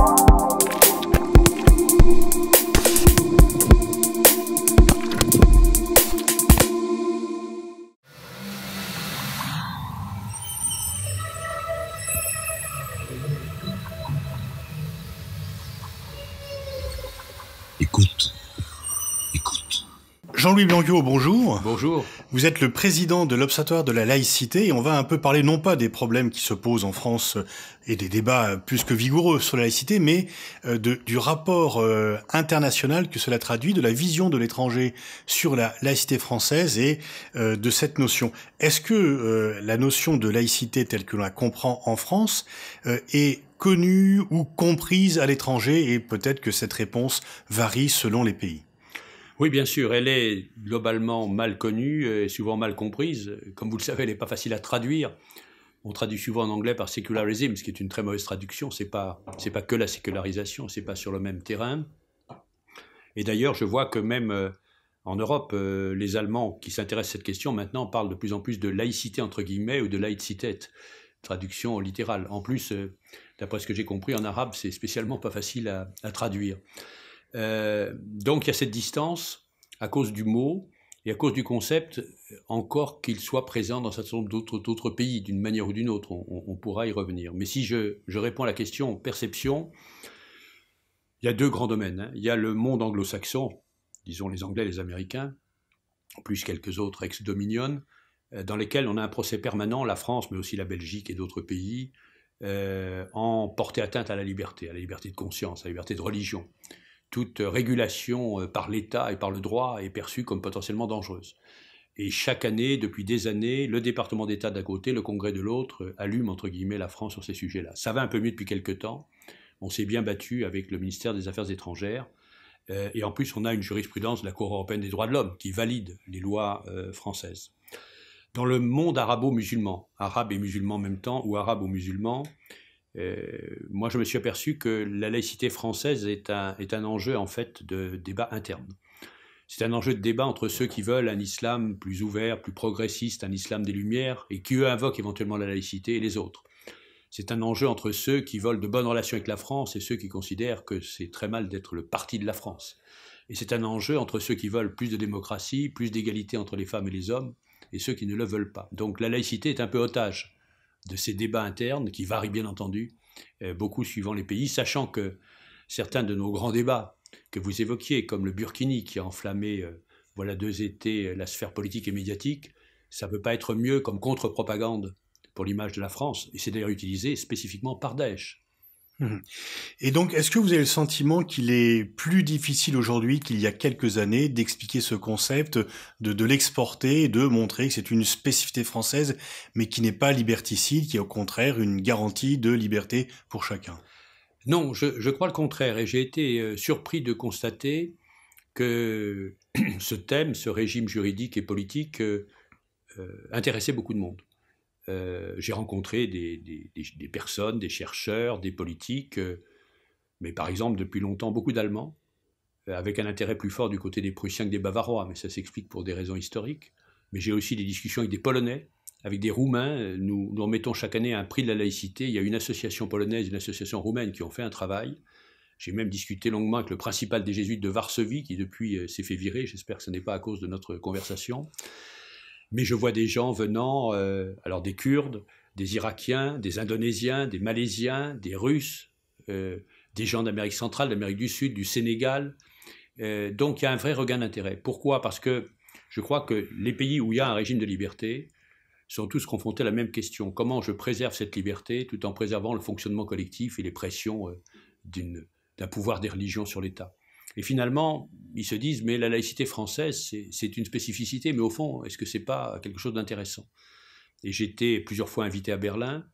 you Jean-Louis bonjour. Bonjour. Vous êtes le président de l'Observatoire de la laïcité et on va un peu parler non pas des problèmes qui se posent en France euh, et des débats plus que vigoureux sur la laïcité, mais euh, du rapport euh, international que cela traduit, de la vision de l'étranger sur la laïcité française et de cette notion. Est-ce que la notion de laïcité telle que l'on la comprend en France est connue ou comprise à l'étranger et peut-être que cette réponse varie selon les pays oui, bien sûr, elle est globalement mal connue et souvent mal comprise. Comme vous le savez, elle n'est pas facile à traduire. On traduit souvent en anglais par secularism, ce qui est une très mauvaise traduction. C'est pas, pas que la sécularisation, ce n'est pas sur le même terrain. Et d'ailleurs, je vois que même euh, en Europe, euh, les Allemands qui s'intéressent à cette question maintenant parlent de plus en plus de laïcité entre guillemets ou de laïcité, traduction littérale. En plus, euh, d'après ce que j'ai compris, en arabe, c'est spécialement pas facile à traduire. Euh, donc il y a cette distance à cause du mot et à cause du concept, euh, encore qu'il soit présent dans un certain nombre d'autres pays, d'une manière ou d'une autre, on, pourra y revenir. Mais si je, je, réponds à la question perception, il y a deux grands domaines. Hein. Il y a le monde anglo-saxon, disons les Anglais, les Américains, plus quelques autres ex-dominions, euh, dans lesquels on a un procès permanent, la France, mais aussi la Belgique et d'autres pays, en portée atteinte à la liberté, à la liberté de conscience, à la liberté de religion toute régulation euh, par l'État et par le droit est perçue comme potentiellement dangereuse. Et chaque année, depuis des années, le département d'État d'un côté, le Congrès de l'autre, euh, allume entre guillemets la France sur ces sujets-là. Ça va un peu mieux depuis quelques temps. On s'est bien battu avec le ministère des Affaires étrangères. Euh, et en plus, on a une jurisprudence de la Cour européenne des droits de l'homme qui valide les lois françaises. Dans le monde arabo-musulman, arabe et musulman en même temps, ou arabe ou musulman, euh, moi, je me suis aperçu que la laïcité française est un, enjeu en fait de débat interne. C'est un enjeu de débat entre ceux qui veulent un islam plus ouvert, plus progressiste, un islam des Lumières, et qui eux invoquent éventuellement la laïcité, et les autres. C'est un enjeu entre ceux qui veulent de bonnes relations avec la France et ceux qui considèrent que c'est très mal d'être le parti de la France. Et c'est un enjeu entre ceux qui veulent plus de démocratie, plus d'égalité entre les femmes et les hommes, et ceux qui ne le veulent pas. Donc la laïcité est un peu otage de ces débats internes qui varient bien entendu euh, beaucoup suivant les pays, sachant que certains de nos grands débats que vous évoquiez, comme le Burkini qui a enflammé euh, voilà deux étés euh, la sphère politique et médiatique, ça ne peut pas être mieux comme contre-propagande pour l'image de la France, et c'est d'ailleurs utilisé spécifiquement par Daesh. Mmh. Et donc, est-ce que vous avez le sentiment qu'il est plus difficile aujourd'hui qu'il y a quelques années d'expliquer ce concept, de, l'exporter, de montrer que c'est une spécificité française, mais qui n'est pas liberticide, qui est au contraire une garantie de liberté pour chacun Non, je, crois le contraire, et j'ai été euh, surpris de constater que ce thème, ce régime juridique et politique euh, euh, intéressait beaucoup de monde. Euh, j'ai rencontré des, personnes, des chercheurs, des politiques, euh, mais par exemple depuis longtemps beaucoup d'Allemands, euh, avec un intérêt plus fort du côté des Prussiens que des Bavarois, mais ça s'explique pour des raisons historiques. Mais j'ai aussi des discussions avec des Polonais, avec des Roumains. Nous, nous remettons chaque année un prix de la laïcité. Il y a une association polonaise, une association roumaine qui ont fait un travail. J'ai même discuté longuement avec le principal des jésuites de Varsovie, qui depuis s'est fait virer. J'espère que ce n'est pas à cause de notre conversation mais je vois des gens venant, euh, alors des Kurdes, des Irakiens, des Indonésiens, des Malaisiens, des Russes, euh, des gens d'Amérique centrale, d'Amérique du Sud, du Sénégal. Euh, donc il y a un vrai regain d'intérêt. Pourquoi Parce que je crois que les pays où il y a un régime de liberté sont tous confrontés à la même question. Comment je préserve cette liberté tout en préservant le fonctionnement collectif et les pressions d'un pouvoir des religions sur l'État et finalement, ils se disent, mais la laïcité française, c'est une spécificité, mais au fond, est-ce que ce n'est pas quelque chose d'intéressant Et j'étais plusieurs fois invité à Berlin.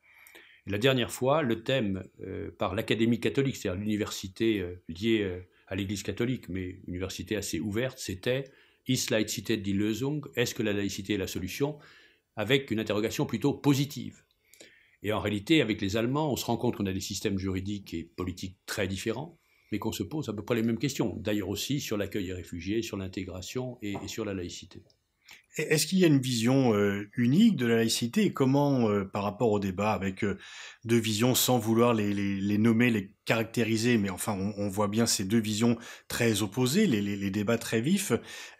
la dernière fois, le thème euh, par l'Académie catholique, c'est-à-dire l'université euh, liée euh, à l'Église catholique, mais université assez ouverte, c'était Is Laïcité die Lösung Est-ce que la laïcité est la solution avec une interrogation plutôt positive. Et en réalité, avec les Allemands, on se rend compte qu'on a des systèmes juridiques et politiques très différents mais qu'on se pose à peu près les mêmes questions, d'ailleurs aussi sur l'accueil des réfugiés, sur l'intégration et, sur la laïcité. Est-ce qu'il y a une vision euh, unique de la laïcité et comment, euh, par rapport au débat, avec euh, deux visions sans vouloir les, nommer, les caractériser, mais enfin on, voit bien ces deux visions très opposées, les, débats très vifs,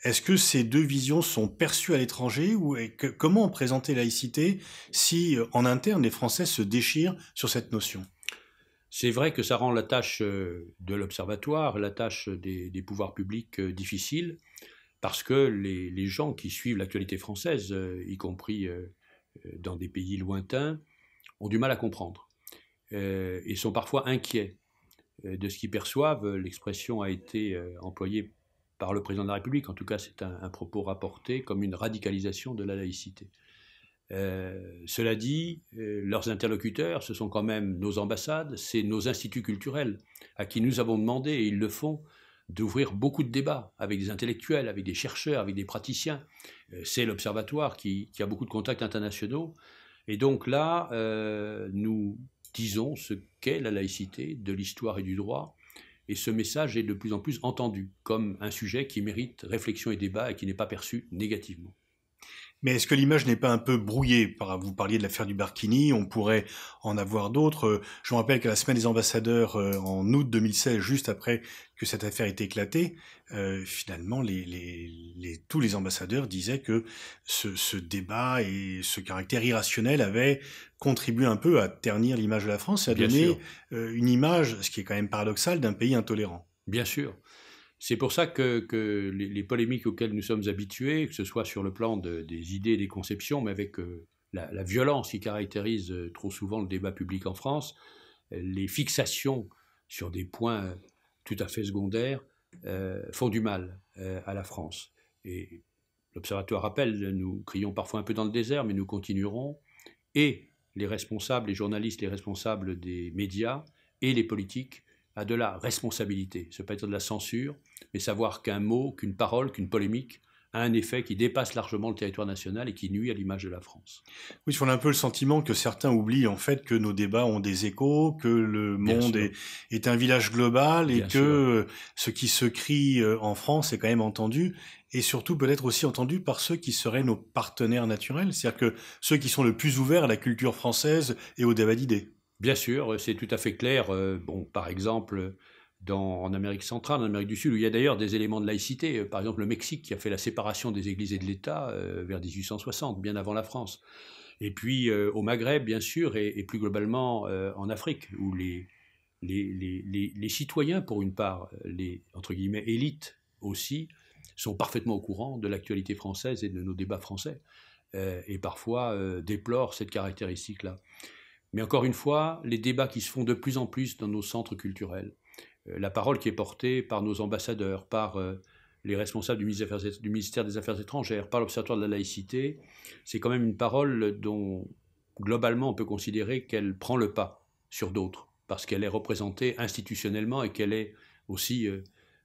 est-ce que ces deux visions sont perçues à l'étranger ou et comment présenter laïcité si en interne les Français se déchirent sur cette notion c'est vrai que ça rend la tâche euh, de l'observatoire, la tâche des, pouvoirs publics euh, difficile, parce que les, gens qui suivent l'actualité française, euh, y compris dans des pays lointains, ont du mal à comprendre et sont parfois inquiets de ce qu'ils perçoivent. L'expression a été employée par le président de la République, en tout cas c'est un propos rapporté comme une radicalisation de la laïcité. Euh, cela dit, euh, leurs interlocuteurs, ce sont quand même nos ambassades, c'est nos instituts culturels, à qui nous avons demandé, et ils le font, d'ouvrir beaucoup de débats avec des intellectuels, avec des chercheurs, avec des praticiens. Euh, c'est l'Observatoire qui, a beaucoup de contacts internationaux. Et donc là, nous disons ce qu'est la laïcité de l'histoire et du droit. Et ce message est de plus en plus entendu comme un sujet qui mérite réflexion et débat et qui n'est pas perçu négativement. Mais est-ce que l'image n'est pas un peu brouillée Vous parliez de l'affaire du Barkini, on pourrait en avoir d'autres. Euh, je me rappelle qu'à la semaine des ambassadeurs euh, en août 2016, juste après que cette affaire ait éclatée, euh, finalement, les, tous les ambassadeurs disaient que ce, débat et ce caractère irrationnel avaient contribué un peu à ternir l'image de la France et à donner une image, ce qui est quand même paradoxal, d'un pays intolérant. Bien sûr. C'est pour ça que, les, polémiques auxquelles nous sommes habitués, que ce soit sur le plan des idées des conceptions, mais avec euh, la, violence qui caractérise euh, trop souvent le débat public en France, euh, les fixations sur des points tout à fait secondaires font du mal à la France. Et l'Observatoire rappelle, nous crions parfois un peu dans le désert, mais nous continuerons. Et les responsables, les journalistes, les responsables des médias et les politiques à de la responsabilité. ce peut être de la censure, mais savoir qu'un mot, qu'une parole, qu'une polémique a un effet qui dépasse largement le territoire national et qui nuit à l'image de la France. Oui, on a un peu le sentiment que certains oublient en fait que nos débats ont des échos, que le monde est, un village global et que euh, ce qui se crie euh, en France est quand même entendu et surtout peut-être aussi entendu par ceux qui seraient nos partenaires naturels, c'est-à-dire que ceux qui sont le plus ouverts à la culture française et au débat d'idées. Bien sûr, euh, c'est tout à fait clair. Euh, bon, par exemple, en Amérique centrale, en Amérique du Sud, où il y a d'ailleurs des éléments de laïcité. Euh, par exemple, le Mexique qui a fait la séparation des églises et de l'État vers 1860, bien avant la France. Et puis au Maghreb, bien sûr, et, plus globalement en Afrique, où les, citoyens, pour une part, les entre guillemets élites aussi, sont parfaitement au courant de l'actualité française et de nos débats français, et parfois déplorent cette caractéristique-là. Mais encore une fois, les débats qui se font de plus en plus dans nos centres culturels, euh, la parole qui est portée par nos ambassadeurs, par euh, les responsables du ministère des Affaires étrangères, par l'Observatoire de la laïcité, c'est quand même une parole dont, globalement, on peut considérer qu'elle prend le pas sur d'autres, parce qu'elle est représentée institutionnellement et qu'elle est aussi euh,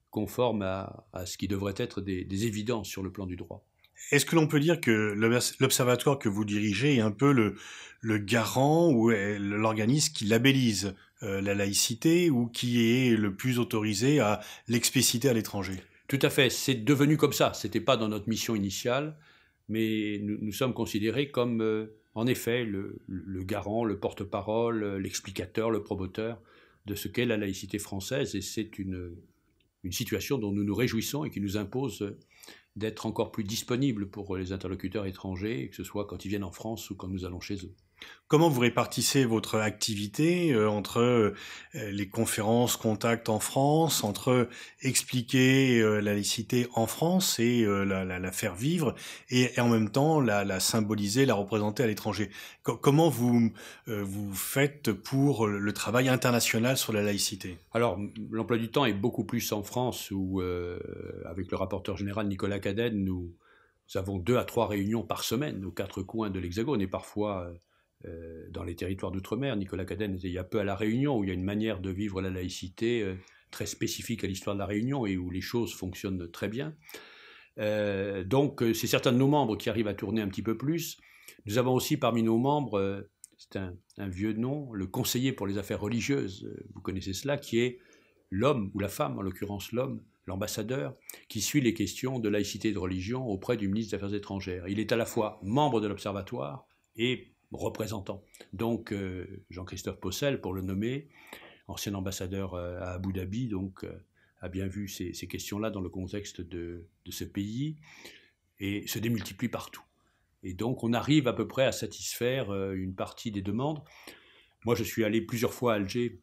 conforme à, ce qui devrait être des évidences sur le plan du droit. Est-ce que l'on peut dire que l'observatoire que vous dirigez est un peu le, garant ou l'organisme qui labellise euh, la laïcité ou qui est le plus autorisé à l'expliciter à l'étranger Tout à fait, c'est devenu comme ça. Ce n'était pas dans notre mission initiale, mais nous, sommes considérés comme, euh, en effet, le, garant, le porte-parole, l'explicateur, le promoteur de ce qu'est la laïcité française. Et c'est une situation dont nous nous réjouissons et qui nous impose d'être encore plus disponible pour les interlocuteurs étrangers, que ce soit quand ils viennent en France ou quand nous allons chez eux. Comment vous répartissez votre activité euh, entre euh, les conférences contacts en France, entre expliquer euh, la laïcité en France et la, faire vivre, et, en même temps la, symboliser, la représenter à l'étranger Comment vous, vous faites pour le travail international sur la laïcité Alors, l'emploi du temps est beaucoup plus en France, où avec le rapporteur général Nicolas Cadenne, nous, nous, avons deux à trois réunions par semaine aux quatre coins de l'Hexagone, et parfois euh, dans les territoires d'outre-mer. Nicolas Cadenne était il y a peu à La Réunion, où il y a une manière de vivre la laïcité euh, très spécifique à l'histoire de La Réunion et où les choses fonctionnent très bien. Euh, donc, c'est certains de nos membres qui arrivent à tourner un petit peu plus. Nous avons aussi parmi nos membres, c'est un, un, vieux nom, le conseiller pour les affaires religieuses, vous connaissez cela, qui est l'homme ou la femme, en l'occurrence l'homme, l'ambassadeur, qui suit les questions de laïcité et de religion auprès du ministre des Affaires étrangères. Il est à la fois membre de l'Observatoire et représentants. Donc euh, Jean-Christophe Possel, pour le nommer, ancien ambassadeur euh, à Abu Dhabi, donc euh, a bien vu ces, questions-là dans le contexte de, de, ce pays et se démultiplie partout. Et donc on arrive à peu près à satisfaire une partie des demandes. Moi, je suis allé plusieurs fois à Alger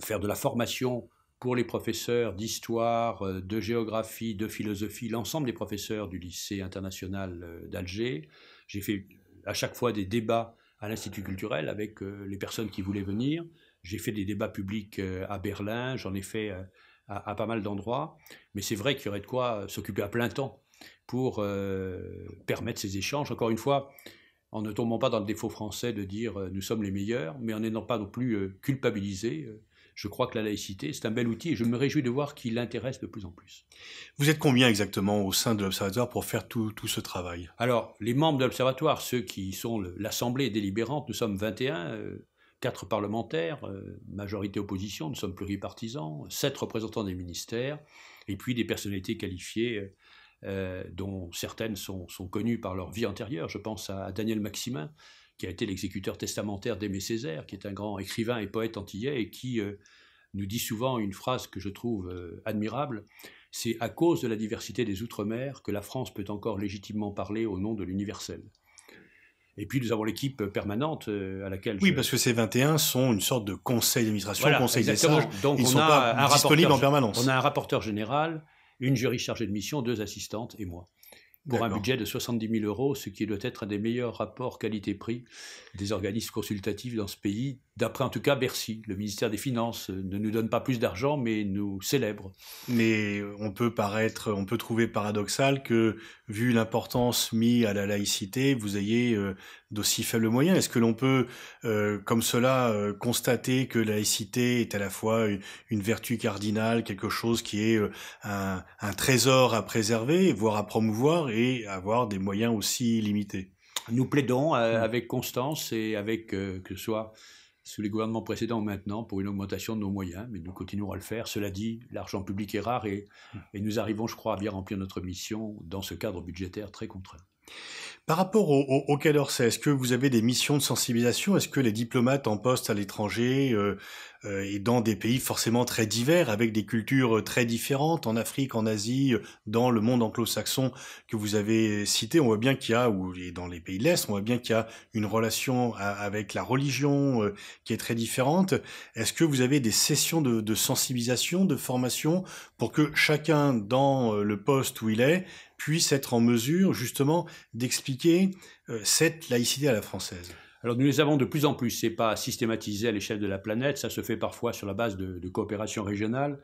faire de la formation pour les professeurs d'histoire, de géographie, de philosophie, l'ensemble des professeurs du lycée international d'Alger. J'ai fait à chaque fois des débats à l'Institut culturel avec euh, les personnes qui voulaient venir. J'ai fait des débats publics euh, à Berlin, j'en ai fait euh, à, pas mal d'endroits, mais c'est vrai qu'il y aurait de quoi s'occuper à plein temps pour permettre ces échanges. Encore une fois, en ne tombant pas dans le défaut français de dire nous sommes les meilleurs, mais en n'étant pas non plus culpabilisé je crois que la laïcité, c'est un bel outil et je me réjouis de voir qu'il l'intéresse de plus en plus. Vous êtes combien exactement au sein de l'Observatoire pour faire tout, ce travail Alors, les membres de l'Observatoire, ceux qui sont l'Assemblée délibérante, nous sommes 21, euh, quatre 4 parlementaires, euh, majorité-opposition, nous sommes pluripartisans, sept représentants des ministères et puis des personnalités qualifiées. Euh, dont certaines sont, connues par leur vie antérieure. Je pense à Daniel Maximin, qui a été l'exécuteur testamentaire d'Aimé Césaire, qui est un grand écrivain et poète antillais et qui euh, nous dit souvent une phrase que je trouve euh, admirable c'est à cause de la diversité des Outre-mer que la France peut encore légitimement parler au nom de l'universel. Et puis nous avons l'équipe permanente euh, à laquelle. Oui, parce que ces 21 sont une sorte de conseil d'administration, conseil des Donc ils ne sont pas disponibles en permanence. On a un rapporteur général, une jury chargée de mission, deux assistantes et moi pour un budget de 70 000 euros, ce qui doit être un des meilleurs rapports qualité-prix des organismes consultatifs dans ce pays, d'après en tout cas Bercy. Le ministère des Finances euh, ne nous donne pas plus d'argent, mais nous célèbre. Mais on peut paraître, on peut trouver paradoxal que, vu l'importance mise à la laïcité, vous ayez euh, d'aussi faibles moyens. Est-ce que l'on peut, euh, comme cela, euh, constater que la laïcité est à la fois une, vertu cardinale, quelque chose qui est euh, un, trésor à préserver, voire à promouvoir, et avoir des moyens aussi limités Nous plaidons mmh. avec constance et avec, que ce soit sous les gouvernements précédents ou maintenant, pour une augmentation de nos moyens, mais nous continuerons à le faire. Cela dit, l'argent public est rare et mmh. nous arrivons, je crois, à bien remplir notre mission dans ce cadre budgétaire très contraint. Par rapport au, au, est-ce que vous avez des missions de sensibilisation Est-ce que les diplomates en poste à l'étranger, euh, euh, et dans des pays forcément très divers, avec des cultures euh, très différentes, en Afrique, en Asie, euh, dans le monde anglo-saxon que vous avez cité, on voit bien qu'il y a, ou dans les pays de l'Est, on voit bien qu'il y a une relation avec la religion qui est très différente. Est-ce que vous avez des sessions de sensibilisation, de formation, pour que chacun dans le poste où il est puisse être en mesure justement d'expliquer cette laïcité à la française alors nous les avons de plus en plus, c'est pas systématisé à l'échelle de la planète, ça se fait parfois sur la base de, coopération régionale.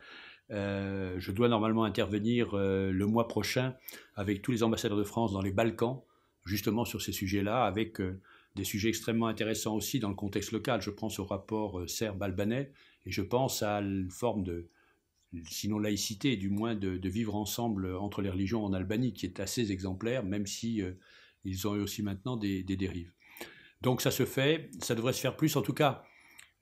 Euh, je dois normalement intervenir euh, le mois prochain avec tous les ambassadeurs de France dans les Balkans, justement sur ces sujets-là, avec euh, des sujets extrêmement intéressants aussi dans le contexte local. Je pense au rapport serbe-albanais et je pense à une forme de, sinon laïcité, du moins de, vivre ensemble entre les religions en Albanie, qui est assez exemplaire, même si ils ont eu aussi maintenant des dérives. Donc ça se fait, ça devrait se faire plus. En tout cas,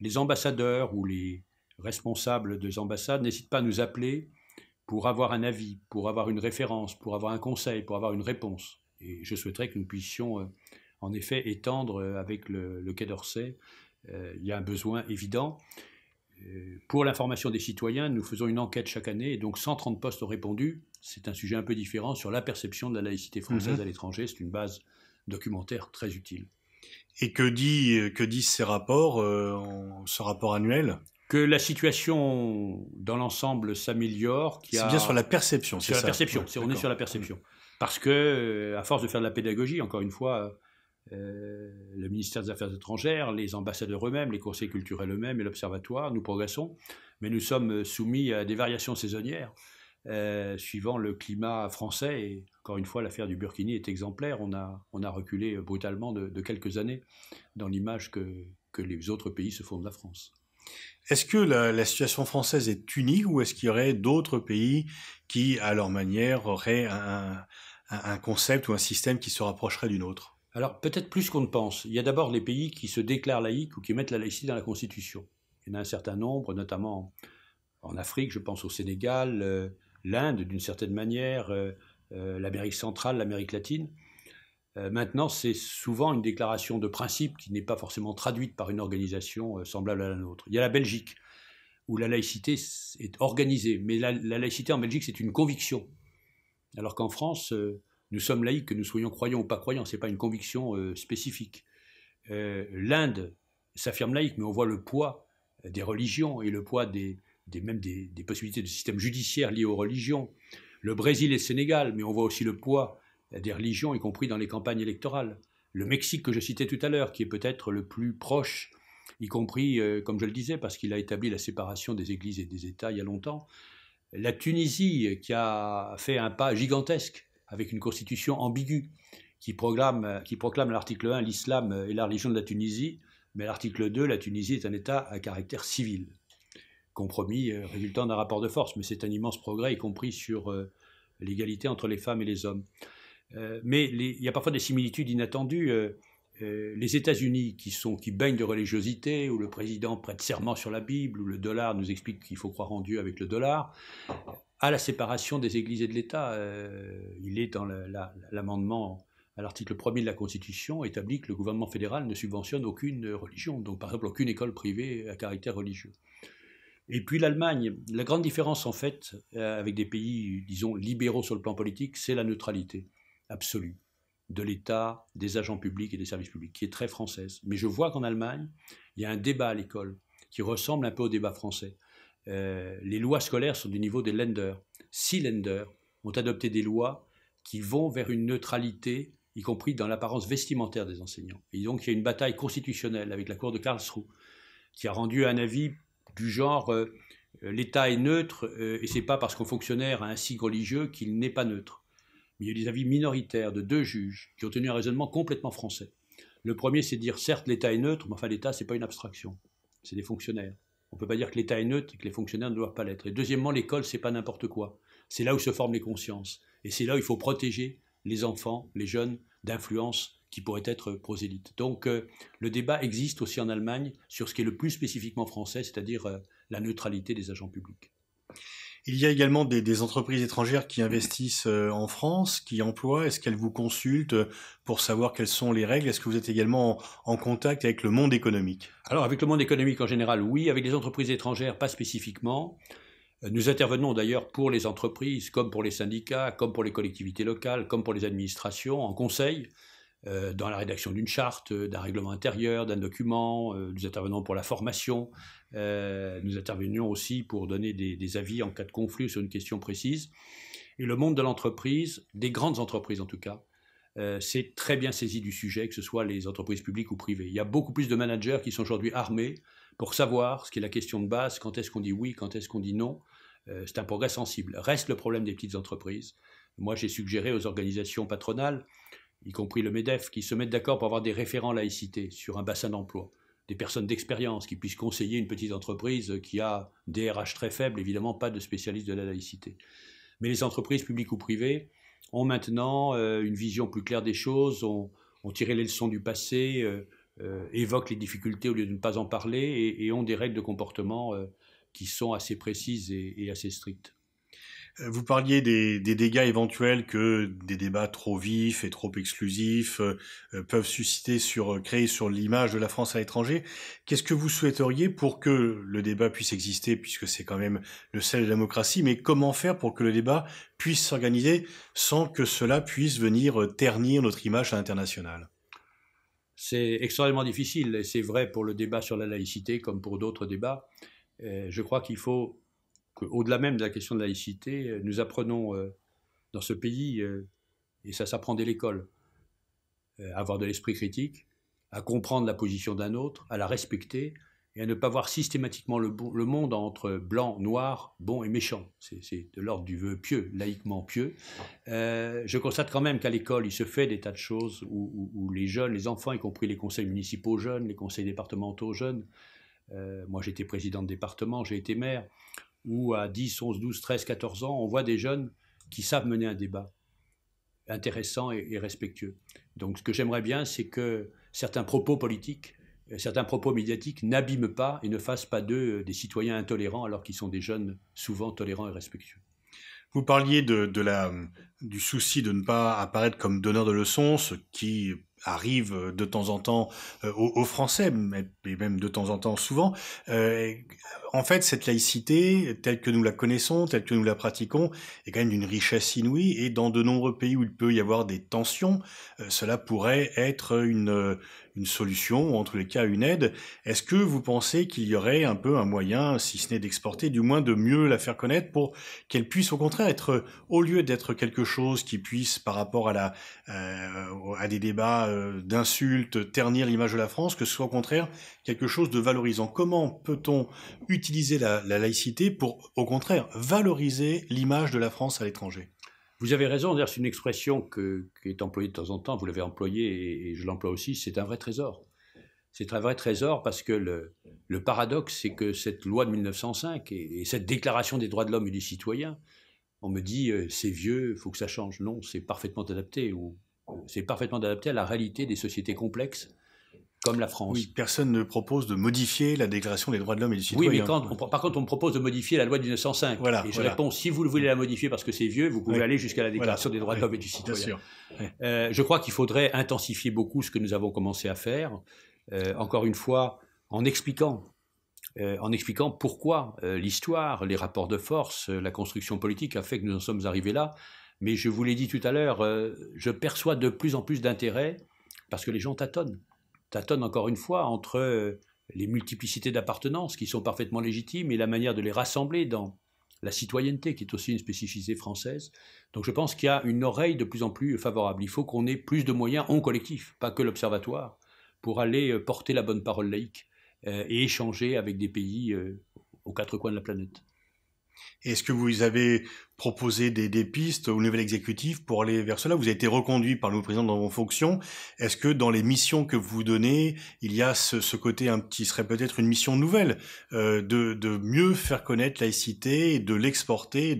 les ambassadeurs ou les responsables des ambassades n'hésitent pas à nous appeler pour avoir un avis, pour avoir une référence, pour avoir un conseil, pour avoir une réponse. Et je souhaiterais que nous puissions euh, en effet étendre euh, avec le, Quai d'Orsay. Euh, il y a un besoin évident. pour l'information des citoyens, nous faisons une enquête chaque année et donc 130 postes ont répondu. C'est un sujet un peu différent sur la perception de la laïcité française mhm. à l'étranger. C'est une base documentaire très utile. Et que dit que disent ces rapports, euh, ce rapport annuel que la situation dans l'ensemble s'améliore. C'est bien sur la perception, c'est ça. Sur la perception, on est sur la perception. Parce que, euh, à force de faire de la pédagogie, encore une fois, euh, le ministère des Affaires étrangères, les ambassadeurs eux-mêmes, les conseils culturels eux-mêmes et l'Observatoire, nous progressons, mais nous sommes soumis à des variations saisonnières. Euh, suivant le climat français. Et encore une fois, l'affaire du Burkini est exemplaire. On a, on a reculé brutalement de, quelques années dans l'image que, les autres pays se font de la France. Est-ce que la, situation française est unique ou est-ce qu'il y aurait d'autres pays qui, à leur manière, auraient un, concept ou un système qui se rapprocherait d'une autre alors peut-être plus qu'on ne pense. Il y a d'abord les pays qui se déclarent laïcs ou qui mettent la laïcité dans la Constitution. Il y en a un certain nombre, notamment en Afrique, je pense au Sénégal, euh, l'Inde d'une certaine manière, euh, euh, l'Amérique centrale, l'Amérique latine. Euh, maintenant, c'est souvent une déclaration de principe qui n'est pas forcément traduite par une organisation semblable à la nôtre. Il y a la Belgique, où la laïcité est organisée, mais la, laïcité en Belgique, c'est une conviction. Alors qu'en France, nous sommes laïcs, que nous soyons croyants ou pas croyants, ce n'est pas une conviction spécifique. L'Inde s'affirme laïque, mais on voit le poids des religions et le poids des, des, même des, possibilités de système judiciaire lié aux religions. Le Brésil et le Sénégal, mais on voit aussi le poids des religions, y compris dans les campagnes électorales. Le Mexique que je citais tout à l'heure, qui est peut-être le plus proche, y compris, euh, comme je le disais, parce qu'il a établi la séparation des églises et des États il y a longtemps. La Tunisie, qui a fait un pas gigantesque avec une constitution ambiguë, qui, proclame, qui proclame l'article 1 l'islam et la religion de la Tunisie, mais l'article 2, la Tunisie est un État à caractère civil compromis euh, résultant d'un rapport de force, mais c'est un immense progrès, y compris sur euh, l'égalité entre les femmes et les hommes. Euh, mais il y a parfois des similitudes inattendues. les États-Unis, qui, sont, qui baignent de religiosité, où le président prête serment sur la Bible, où le dollar nous explique qu'il faut croire en Dieu avec le dollar, à la séparation des églises et de l'État. il est dans l'amendement à l'article 1er de la Constitution, établit que le gouvernement fédéral ne subventionne aucune religion, donc par exemple aucune école privée à caractère religieux. Et puis l'Allemagne, la grande différence en fait euh, avec des pays, disons, libéraux sur le plan politique, c'est la neutralité absolue de l'État, des agents publics et des services publics, qui est très française. Mais je vois qu'en Allemagne, il y a un débat à l'école qui ressemble un peu au débat français. Euh, les lois scolaires sont du niveau des lenders. Six lenders ont adopté des lois qui vont vers une neutralité, y compris dans l'apparence vestimentaire des enseignants. Et donc il y a une bataille constitutionnelle avec la Cour de Karlsruhe, qui a rendu un avis du genre euh, euh, l'État est neutre euh, et c'est pas parce qu'un fonctionnaire a un signe religieux qu'il n'est pas neutre. Mais il y a des avis minoritaires de deux juges qui ont tenu un raisonnement complètement français. Le premier, c'est de dire certes l'État est neutre, mais enfin l'État ce n'est pas une abstraction, c'est des fonctionnaires. On ne peut pas dire que l'État est neutre et que les fonctionnaires ne doivent pas l'être. Et deuxièmement, l'école c'est pas n'importe quoi. C'est là où se forment les consciences et c'est là où il faut protéger les enfants, les jeunes d'influence qui pourraient être prosélytes. Donc euh, le débat existe aussi en Allemagne sur ce qui est le plus spécifiquement français, c'est-à-dire euh, la neutralité des agents publics. Il y a également des, entreprises étrangères qui investissent euh, en France, qui emploient. Est-ce qu'elles vous consultent pour savoir quelles sont les règles Est-ce que vous êtes également en, en contact avec le monde économique Alors avec le monde économique en général, oui. Avec les entreprises étrangères, pas spécifiquement. Nous intervenons d'ailleurs pour les entreprises, comme pour les syndicats, comme pour les collectivités locales, comme pour les administrations, en conseil. Euh, dans la rédaction d'une charte, euh, d'un règlement intérieur, d'un document. Euh, nous intervenons pour la formation. nous intervenions aussi pour donner des, avis en cas de conflit sur une question précise. Et le monde de l'entreprise, des grandes entreprises en tout cas, s'est très bien saisi du sujet, que ce soit les entreprises publiques ou privées. Il y a beaucoup plus de managers qui sont aujourd'hui armés pour savoir ce qui est la question de base, quand est-ce qu'on dit oui, quand est-ce qu'on dit non. c'est un progrès sensible. Reste le problème des petites entreprises. Moi, j'ai suggéré aux organisations patronales y compris le MEDEF, qui se mettent d'accord pour avoir des référents laïcité sur un bassin d'emploi, des personnes d'expérience qui puissent conseiller une petite entreprise qui a des RH très faibles, évidemment pas de spécialistes de la laïcité. Mais les entreprises publiques ou privées ont maintenant euh, une vision plus claire des choses, ont, tiré les leçons du passé, euh, euh, évoquent les difficultés au lieu de ne pas en parler et, ont des règles de comportement qui sont assez précises et assez strictes. Euh, vous parliez des, dégâts éventuels que des débats trop vifs et trop exclusifs euh, euh, peuvent susciter sur créer sur l'image de la France à l'étranger. Qu'est-ce que vous souhaiteriez pour que le débat puisse exister, puisque c'est quand même le sel de la démocratie, mais comment faire pour que le débat puisse s'organiser sans que cela puisse venir ternir notre image à internationale C'est extrêmement difficile, et c'est vrai pour le débat sur la laïcité comme pour d'autres débats. je crois qu'il faut qu'au-delà même de la question de laïcité, euh, nous apprenons euh, dans ce pays, euh, et ça s'apprend dès l'école, à avoir de l'esprit critique, à comprendre la position d'un autre, à la respecter, et à ne pas voir systématiquement le, monde entre blanc, noir, bon et méchant. C'est de l'ordre du vœu pieux, laïquement pieux. je constate quand même qu'à l'école, il se fait des tas de choses où, les jeunes, les enfants, y compris les conseils municipaux jeunes, les conseils départementaux jeunes, moi j'étais président de département, j'ai été maire, où à 10, 11, 12, 13, 14 ans, on voit des jeunes qui savent mener un débat intéressant et, respectueux. Donc ce que j'aimerais bien, c'est que certains propos politiques, euh, certains propos médiatiques n'abîment pas et ne fassent pas d'eux euh, des citoyens intolérants alors qu'ils sont des jeunes souvent tolérants et respectueux. Vous parliez de, la, du souci de ne pas apparaître comme donneur de leçons, ce qui arrive euh, de temps en temps euh, aux, Français, et même de temps en temps souvent, euh, en fait, cette laïcité, telle que nous la connaissons, telle que nous la pratiquons, est quand même d'une richesse inouïe, et dans de nombreux pays où il peut y avoir des tensions, cela pourrait être une, une solution, ou en tous les cas une aide. Est-ce que vous pensez qu'il y aurait un peu un moyen, si ce n'est d'exporter, du moins de mieux la faire connaître pour qu'elle puisse au contraire être, euh, au lieu d'être quelque chose qui puisse, par rapport à, la, euh, à des débats euh, d'insultes, ternir l'image de la France, que ce soit au contraire quelque chose de valorisant Comment peut-on utiliser la laïcité pour, au contraire, valoriser l'image de la France à l'étranger vous avez raison, c'est une expression qui est employée de temps en temps, vous l'avez employée et, je l'emploie aussi, c'est un vrai trésor. C'est un vrai trésor parce que le, paradoxe, c'est que cette loi de 1905 et, cette déclaration des droits de l'homme et du citoyen, on me dit euh, c'est vieux, il faut que ça change. Non, c'est parfaitement adapté. Ou, c'est parfaitement adapté à la réalité des sociétés complexes comme la France. Oui, personne ne propose de modifier la Déclaration des droits de l'homme et du citoyen. Oui, mais par contre, on propose de modifier la loi de 1905. et je réponds, si vous voulez la modifier parce que c'est vieux, vous pouvez aller jusqu'à la Déclaration des droits de l'homme et du citoyen. Euh, je crois qu'il faudrait intensifier beaucoup ce que nous avons commencé à faire, euh, encore une fois, en expliquant. Euh, en expliquant pourquoi l'histoire, les rapports de force, la construction politique a fait que nous en sommes arrivés là. Mais je vous l'ai dit tout à l'heure, je perçois de plus en plus d'intérêt parce que les gens tâtonnent tâtonne encore une fois entre euh, les multiplicités d'appartenance qui sont parfaitement légitimes et la manière de les rassembler dans la citoyenneté qui est aussi une spécificité française. Donc je pense qu'il y a une oreille de plus en plus favorable. Il faut qu'on ait plus de moyens en collectif, pas que l'observatoire, pour aller euh, porter la bonne parole laïque euh, et échanger avec des pays aux quatre coins de la planète. Est-ce que vous avez proposé des, pistes au nouvel exécutif pour aller vers cela Vous avez été reconduit par le président dans vos fonctions. Est-ce que dans les missions que vous donnez, il y a ce, côté un, qui serait peut-être une mission nouvelle euh, de, mieux faire connaître laïcité, de l'exporter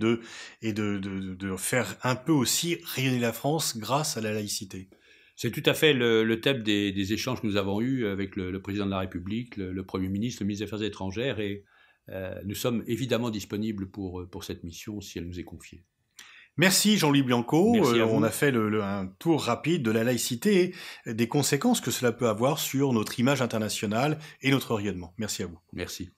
et, de, faire un peu aussi rayonner la France grâce à la laïcité c'est tout à fait le, thème des, échanges que nous avons eus avec le, président de la République, le, le Premier ministre, le ministre des Affaires étrangères et euh, nous sommes évidemment disponibles pour, euh, pour cette mission si elle nous est confiée. Merci Jean-Louis Bianco. Euh, on a fait un tour rapide de la laïcité et des conséquences que cela peut avoir sur notre image internationale et notre rayonnement. Merci à vous. Merci.